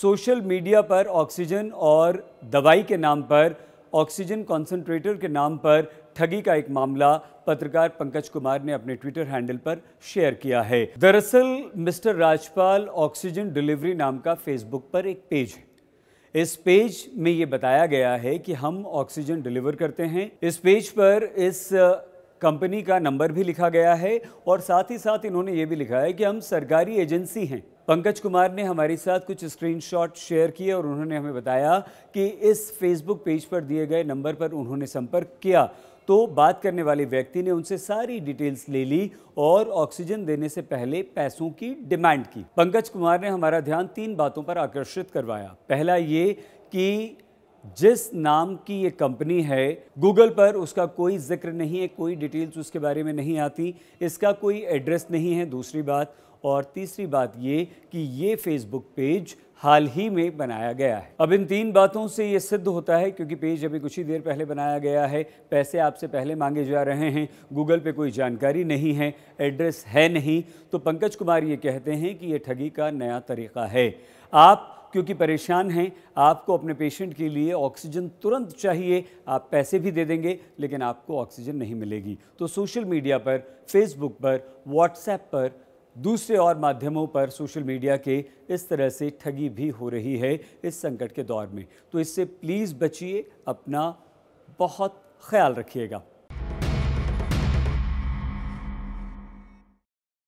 social media पर oxygen और दवाई के नाम पर ऑक्सीजन कॉन्सेंट्रेटर के नाम पर ठगी का एक मामला पत्रकार पंकज कुमार ने अपने ट्विटर हैंडल पर शेयर किया है दरअसल मिस्टर राजपाल ऑक्सीजन डिलीवरी नाम का फेसबुक पर एक पेज है इस पेज में ये बताया गया है कि हम ऑक्सीजन डिलीवर करते हैं इस पेज पर इस कंपनी का नंबर भी लिखा गया है और साथ ही साथ इन्होंने ये भी लिखा है कि हम सरकारी एजेंसी हैं पंकज कुमार ने हमारे साथ कुछ स्क्रीनशॉट शेयर किए और उन्होंने हमें बताया कि इस फेसबुक पेज पर दिए गए नंबर पर उन्होंने संपर्क किया तो बात करने वाले व्यक्ति ने उनसे सारी डिटेल्स ले ली और ऑक्सीजन देने से पहले पैसों की डिमांड की पंकज कुमार ने हमारा ध्यान तीन बातों पर आकर्षित करवाया पहला ये कि जिस नाम की ये कंपनी है गूगल पर उसका कोई जिक्र नहीं है कोई डिटेल्स उसके बारे में नहीं आती इसका कोई एड्रेस नहीं है दूसरी बात और तीसरी बात ये कि ये फेसबुक पेज हाल ही में बनाया गया है अब इन तीन बातों से ये सिद्ध होता है क्योंकि पेज अभी कुछ ही देर पहले बनाया गया है पैसे आपसे पहले मांगे जा रहे हैं गूगल पे कोई जानकारी नहीं है एड्रेस है नहीं तो पंकज कुमार ये कहते हैं कि ये ठगी का नया तरीका है आप क्योंकि परेशान हैं आपको अपने पेशेंट के लिए ऑक्सीजन तुरंत चाहिए आप पैसे भी दे देंगे लेकिन आपको ऑक्सीजन नहीं मिलेगी तो सोशल मीडिया पर फेसबुक पर व्हाट्सएप पर दूसरे और माध्यमों पर सोशल मीडिया के इस तरह से ठगी भी हो रही है इस संकट के दौर में तो इससे प्लीज़ बचिए अपना बहुत ख्याल रखिएगा